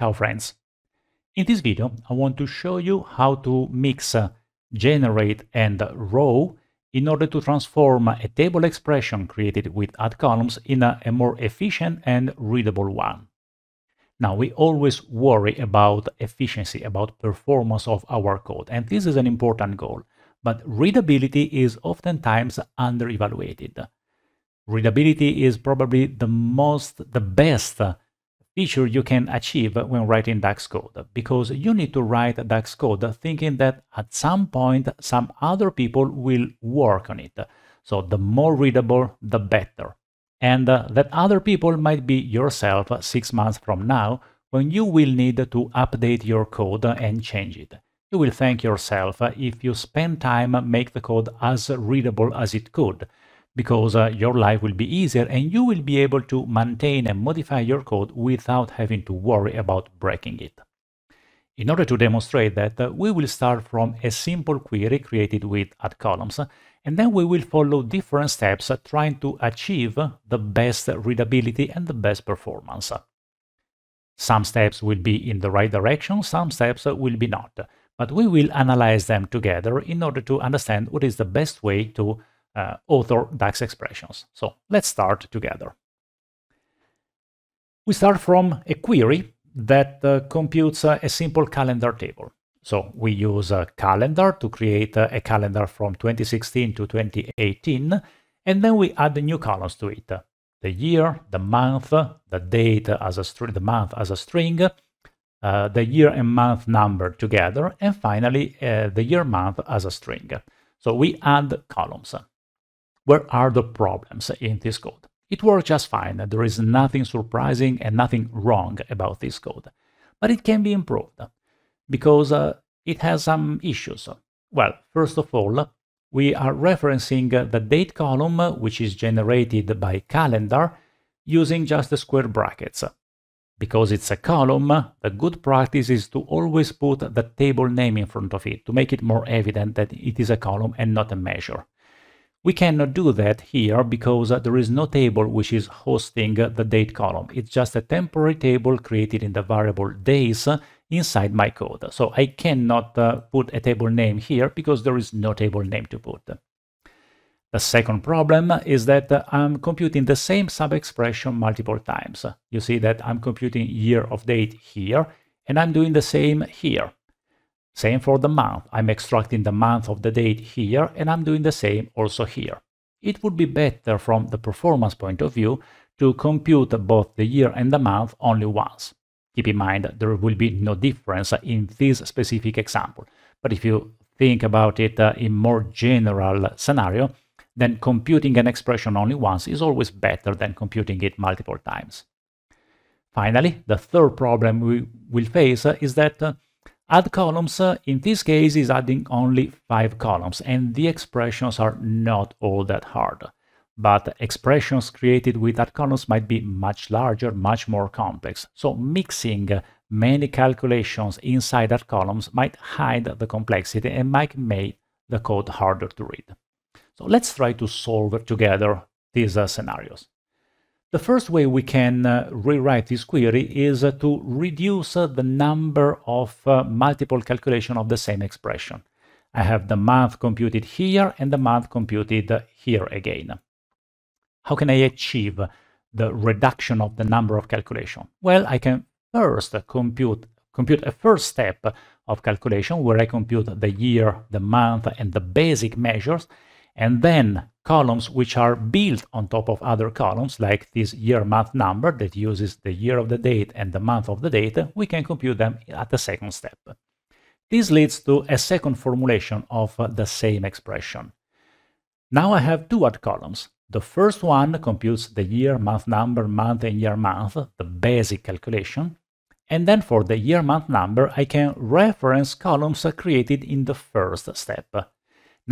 Ciao friends! In this video I want to show you how to mix uh, generate and row in order to transform a table expression created with add columns in a, a more efficient and readable one. Now we always worry about efficiency, about performance of our code and this is an important goal, but readability is oftentimes under-evaluated. Readability is probably the most, the best feature you can achieve when writing DAX code, because you need to write DAX code thinking that at some point some other people will work on it. So the more readable, the better. And uh, that other people might be yourself six months from now when you will need to update your code and change it. You will thank yourself if you spend time make the code as readable as it could, because uh, your life will be easier and you will be able to maintain and modify your code without having to worry about breaking it. In order to demonstrate that, uh, we will start from a simple query created with add columns, uh, and then we will follow different steps uh, trying to achieve uh, the best readability and the best performance. Some steps will be in the right direction, some steps uh, will be not, but we will analyze them together in order to understand what is the best way to uh, author DAX expressions. So let's start together. We start from a query that uh, computes uh, a simple calendar table. So we use a calendar to create uh, a calendar from 2016 to 2018, and then we add the new columns to it. The year, the month, the date as a string, the month as a string, uh, the year and month number together, and finally uh, the year month as a string. So we add columns where are the problems in this code. It works just fine, there is nothing surprising and nothing wrong about this code, but it can be improved because uh, it has some issues. Well, first of all, we are referencing the date column, which is generated by calendar, using just the square brackets. Because it's a column, the good practice is to always put the table name in front of it to make it more evident that it is a column and not a measure. We cannot do that here because uh, there is no table which is hosting uh, the date column. It's just a temporary table created in the variable days uh, inside my code. So I cannot put a table name here because there is no table name to put. The second problem is that I'm computing the same sub-expression multiple times. You see that I'm computing year of date here and I'm doing the same here. Same for the month. I'm extracting the month of the date here and I'm doing the same also here. It would be better from the performance point of view to compute both the year and the month only once. Keep in mind there will be no difference in this specific example, but if you think about it uh, in more general scenario, then computing an expression only once is always better than computing it multiple times. Finally, the third problem we will face is that uh, Add columns, uh, in this case, is adding only five columns, and the expressions are not all that hard. But expressions created with add columns might be much larger, much more complex. So mixing uh, many calculations inside add columns might hide the complexity and might make the code harder to read. So let's try to solve together these uh, scenarios. The first way we can uh, rewrite this query is uh, to reduce uh, the number of uh, multiple calculation of the same expression. I have the month computed here and the month computed uh, here again. How can I achieve the reduction of the number of calculation? Well, I can first compute, compute a first step of calculation where I compute the year, the month, and the basic measures, and then columns which are built on top of other columns, like this year month number that uses the year of the date and the month of the date, we can compute them at the second step. This leads to a second formulation of uh, the same expression. Now I have two add columns. The first one computes the year, month number, month and year month, the basic calculation. And then for the year month number, I can reference columns created in the first step.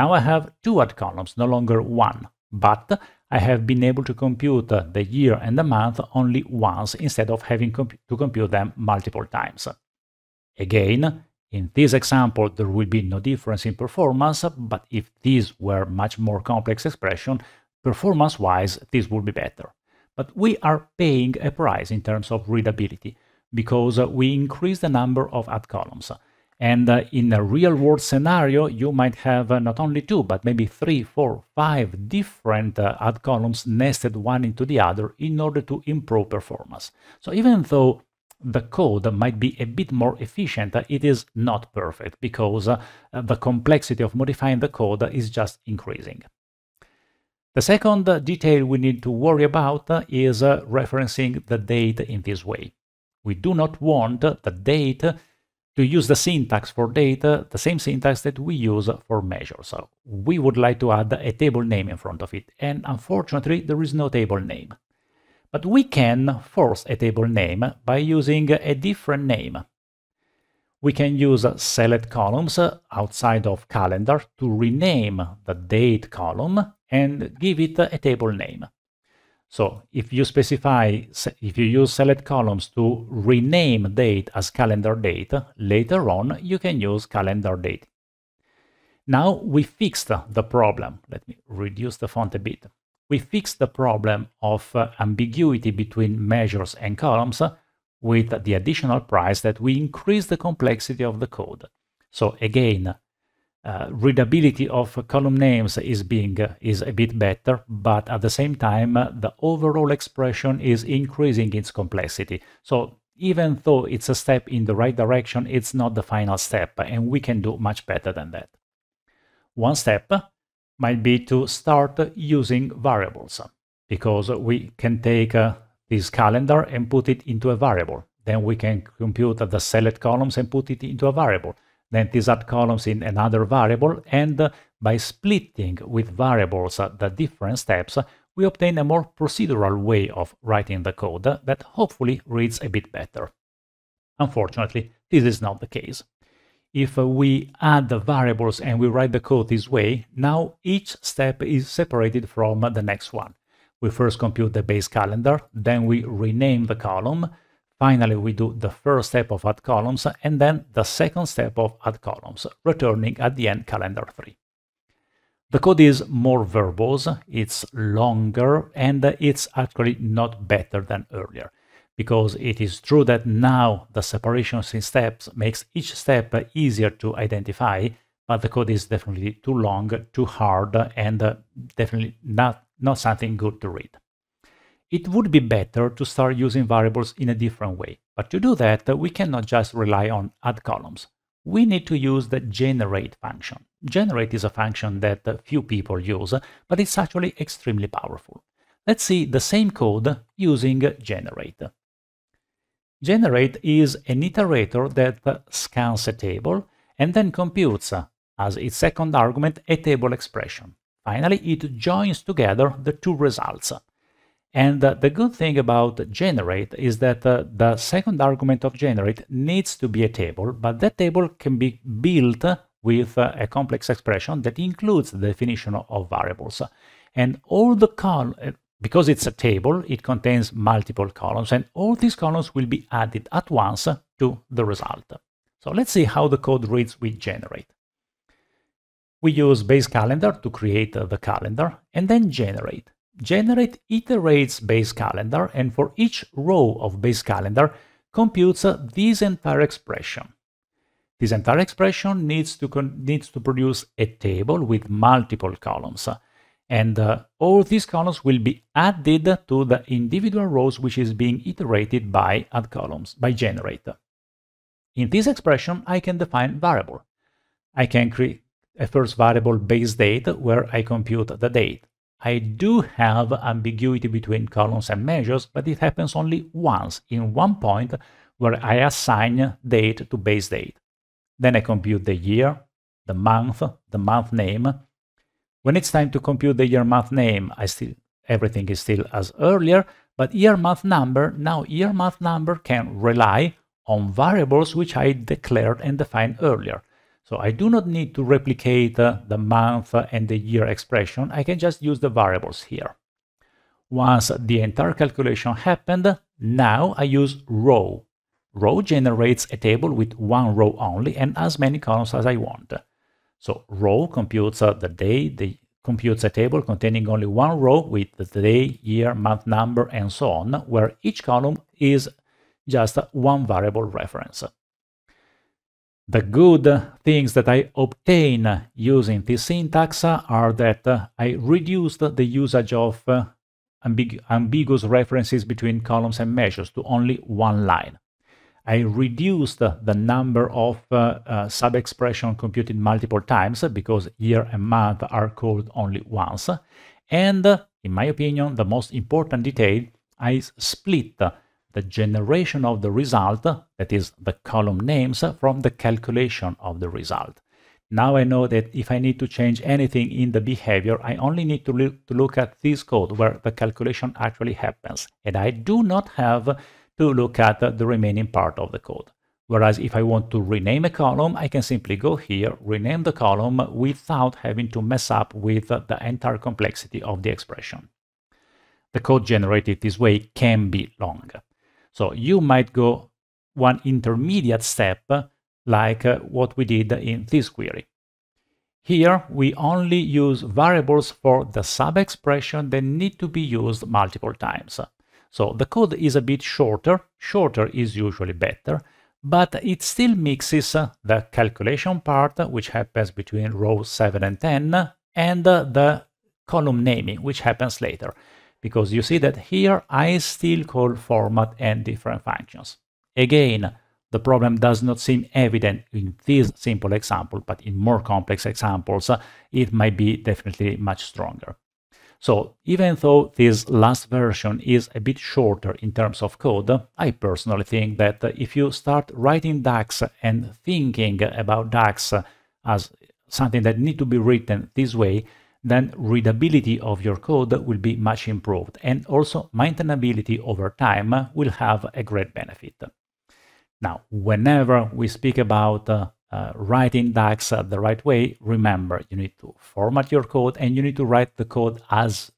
Now I have two ad columns, no longer one, but I have been able to compute the year and the month only once instead of having comp to compute them multiple times. Again, in this example there will be no difference in performance, but if these were much more complex expression, performance-wise this would be better. But we are paying a price in terms of readability, because we increase the number of ad columns, and uh, in a real world scenario, you might have uh, not only two, but maybe three, four, five different uh, ad columns nested one into the other in order to improve performance. So even though the code might be a bit more efficient, uh, it is not perfect because uh, the complexity of modifying the code is just increasing. The second uh, detail we need to worry about is referencing the date in this way. We do not want the date to use the syntax for data, the same syntax that we use for measure. So we would like to add a table name in front of it, and unfortunately there is no table name. But we can force a table name by using a different name. We can use select columns outside of calendar to rename the date column and give it a table name. So if you specify, if you use select columns to rename date as calendar date, later on you can use calendar date. Now we fixed the problem. Let me reduce the font a bit. We fixed the problem of uh, ambiguity between measures and columns uh, with the additional price that we increase the complexity of the code. So again, uh, readability of column names is being uh, is a bit better, but at the same time, uh, the overall expression is increasing its complexity. So even though it's a step in the right direction, it's not the final step, and we can do much better than that. One step uh, might be to start using variables, uh, because we can take uh, this calendar and put it into a variable. Then we can compute the select columns and put it into a variable then add columns in another variable, and uh, by splitting with variables uh, the different steps, uh, we obtain a more procedural way of writing the code that hopefully reads a bit better. Unfortunately, this is not the case. If we add the variables and we write the code this way, now each step is separated from the next one. We first compute the base calendar, then we rename the column, Finally, we do the first step of add columns and then the second step of add columns, returning at the end calendar 3. The code is more verbose, it's longer, and it's actually not better than earlier, because it is true that now the separations in steps makes each step easier to identify, but the code is definitely too long, too hard, and definitely not, not something good to read. It would be better to start using variables in a different way, but to do that, we cannot just rely on add columns. We need to use the generate function. Generate is a function that few people use, but it's actually extremely powerful. Let's see the same code using generate. Generate is an iterator that scans a table and then computes as its second argument a table expression. Finally, it joins together the two results, and uh, the good thing about generate is that uh, the second argument of generate needs to be a table, but that table can be built with uh, a complex expression that includes the definition of variables. And all the column, eh, because it's a table, it contains multiple columns, and all these columns will be added at once to the result. So let's see how the code reads with generate. We use base calendar to create the calendar and then generate. Generate iterates base calendar and for each row of base calendar computes uh, this entire expression. This entire expression needs to, needs to produce a table with multiple columns. Uh, and uh, all these columns will be added to the individual rows which is being iterated by add columns, by generate. In this expression, I can define variable. I can create a first variable base date where I compute the date. I do have ambiguity between columns and measures, but it happens only once in one point where I assign date to base date. Then I compute the year, the month, the month name. When it's time to compute the year month name, I still everything is still as earlier, but year month number, now year month number can rely on variables which I declared and defined earlier. So I do not need to replicate the month and the year expression. I can just use the variables here. Once the entire calculation happened, now I use row. Row generates a table with one row only and as many columns as I want. So row computes uh, the day, the computes a table containing only one row with the day, year, month number, and so on, where each column is just one variable reference. The good things that I obtain using this syntax are that I reduced the usage of uh, ambig ambiguous references between columns and measures to only one line. I reduced the number of uh, uh, sub-expression computed multiple times because year and month are called only once. And in my opinion, the most important detail, I split the generation of the result, that is the column names, from the calculation of the result. Now I know that if I need to change anything in the behavior, I only need to, look, to look at this code where the calculation actually happens, and I do not have to look at the remaining part of the code. Whereas if I want to rename a column, I can simply go here, rename the column without having to mess up with the entire complexity of the expression. The code generated this way can be long. So you might go one intermediate step like uh, what we did in this query. Here, we only use variables for the sub-expression that need to be used multiple times. So the code is a bit shorter, shorter is usually better, but it still mixes uh, the calculation part, which happens between rows 7 and 10, and uh, the column naming, which happens later because you see that here I still call format and different functions. Again, the problem does not seem evident in this simple example, but in more complex examples, it might be definitely much stronger. So even though this last version is a bit shorter in terms of code, I personally think that if you start writing DAX and thinking about DAX as something that need to be written this way, then readability of your code will be much improved and also maintainability over time will have a great benefit. Now, whenever we speak about uh, uh, writing DAX the right way, remember you need to format your code and you need to write the code as,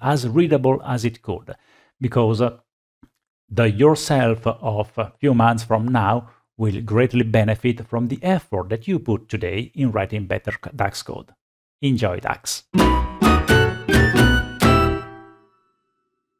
as readable as it could because uh, the yourself of a few months from now will greatly benefit from the effort that you put today in writing better DAX code. Enjoy DAX.